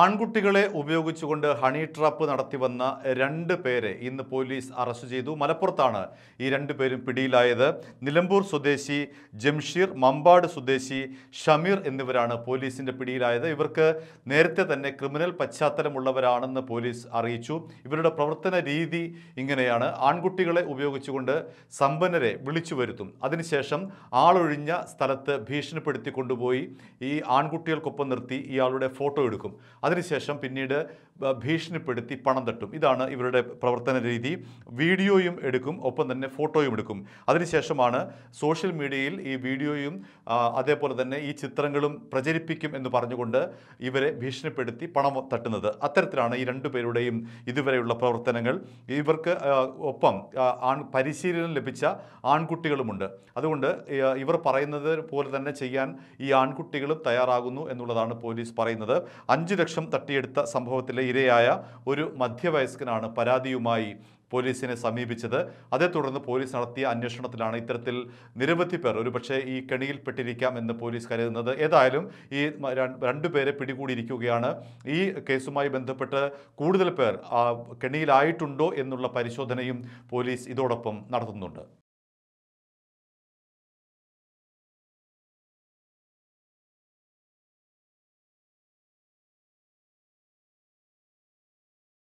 ആൺകുട്ടികളെ ഉപയോഗിച്ചുകൊണ്ട് honey trap നടത്തിവന്ന രണ്ട് പേരെ ഇന്ന് പോലീസ് അറസ്റ്റ് ചെയ്തു മലപ്പുറത്താണ് ഈ രണ്ടു പേരും പിടിയിലായത് നിലമ്പൂർ സ്വദേശി ജംഷീർ മമ്പാട് സ്വദേശി ഷമീർ എന്നിവരാണ് പോലീസിൻ്റെ പിടിയിലായത് ഇവർക്ക് നേരത്തെ തന്നെ ക്രിമിനൽ പശ്ചാത്തലമുള്ളവരാണെന്ന് പോലീസ് അറിയിച്ചു ഇവരുടെ പ്രവർത്തന രീതി ഇങ്ങനെയാണ് ആൺകുട്ടികളെ ഉപയോഗിച്ചുകൊണ്ട് സമ്പന്നരെ വിളിച്ചു വരുത്തും അതിനുശേഷം ആളൊഴിഞ്ഞ സ്ഥലത്ത് ഭീഷണിപ്പെടുത്തി കൊണ്ടുപോയി ഈ ആൺകുട്ടികൾക്കൊപ്പം നിർത്തി ഇയാളുടെ ഫോട്ടോ എടുക്കും അതിനുശേഷം പിന്നീട് ഭീഷണിപ്പെടുത്തി പണം തട്ടും ഇതാണ് ഇവരുടെ പ്രവർത്തന രീതി വീഡിയോയും എടുക്കും ഒപ്പം തന്നെ ഫോട്ടോയും എടുക്കും അതിനുശേഷമാണ് സോഷ്യൽ മീഡിയയിൽ ഈ വീഡിയോയും അതേപോലെ തന്നെ ഈ ചിത്രങ്ങളും പ്രചരിപ്പിക്കും എന്ന് പറഞ്ഞുകൊണ്ട് ഇവരെ ഭീഷണിപ്പെടുത്തി പണം തട്ടുന്നത് അത്തരത്തിലാണ് ഈ രണ്ടുപേരുടെയും ഇതുവരെയുള്ള പ്രവർത്തനങ്ങൾ ഇവർക്ക് ഒപ്പം ആൺ പരിശീലനം ലഭിച്ച ആൺകുട്ടികളുമുണ്ട് അതുകൊണ്ട് ഇവർ പറയുന്നത് പോലെ തന്നെ ചെയ്യാൻ ഈ ആൺകുട്ടികളും തയ്യാറാകുന്നു എന്നുള്ളതാണ് പോലീസ് പറയുന്നത് അഞ്ച് ലക്ഷം ലക്ഷം തട്ടിയെടുത്ത സംഭവത്തിലെ ഇരയായ ഒരു മധ്യവയസ്കനാണ് പരാതിയുമായി പോലീസിനെ സമീപിച്ചത് അതേ തുടർന്ന് പോലീസ് നടത്തിയ അന്വേഷണത്തിലാണ് ഇത്തരത്തിൽ നിരവധി പേർ ഒരുപക്ഷെ ഈ കെണിയിൽപ്പെട്ടിരിക്കാം എന്ന് പോലീസ് കരുതുന്നത് ഏതായാലും ഈ രണ്ടുപേരെ പിടികൂടിയിരിക്കുകയാണ് ഈ കേസുമായി ബന്ധപ്പെട്ട് കൂടുതൽ പേർ കെണിയിലായിട്ടുണ്ടോ എന്നുള്ള പരിശോധനയും പോലീസ് ഇതോടൊപ്പം നടത്തുന്നുണ്ട്